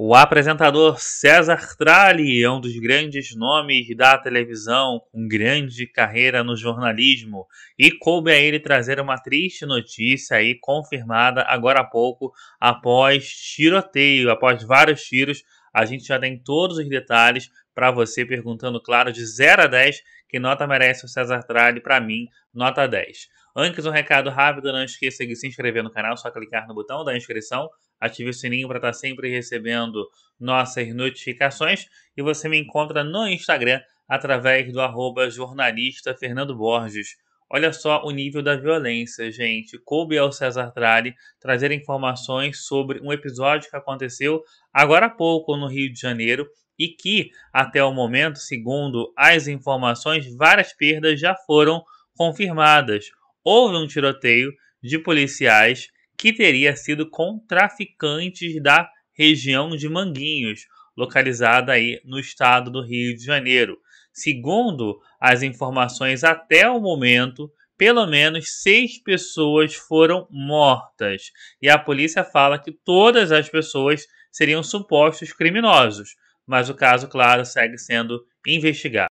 O apresentador César Tralli é um dos grandes nomes da televisão, com grande carreira no jornalismo, e coube a ele trazer uma triste notícia aí confirmada agora há pouco após tiroteio, após vários tiros a gente já tem todos os detalhes para você perguntando, claro, de 0 a 10, que nota merece o César Tralli, para mim, nota 10. Antes, um recado rápido, não esqueça de se inscrever no canal, só clicar no botão da inscrição, ative o sininho para estar tá sempre recebendo nossas notificações e você me encontra no Instagram através do jornalista Fernando Borges. Olha só o nível da violência, gente. Coube ao César Trari trazer informações sobre um episódio que aconteceu agora há pouco no Rio de Janeiro e que, até o momento, segundo as informações, várias perdas já foram confirmadas. Houve um tiroteio de policiais que teria sido com traficantes da região de Manguinhos, localizada aí no estado do Rio de Janeiro. Segundo as informações até o momento, pelo menos seis pessoas foram mortas e a polícia fala que todas as pessoas seriam supostos criminosos, mas o caso, claro, segue sendo investigado.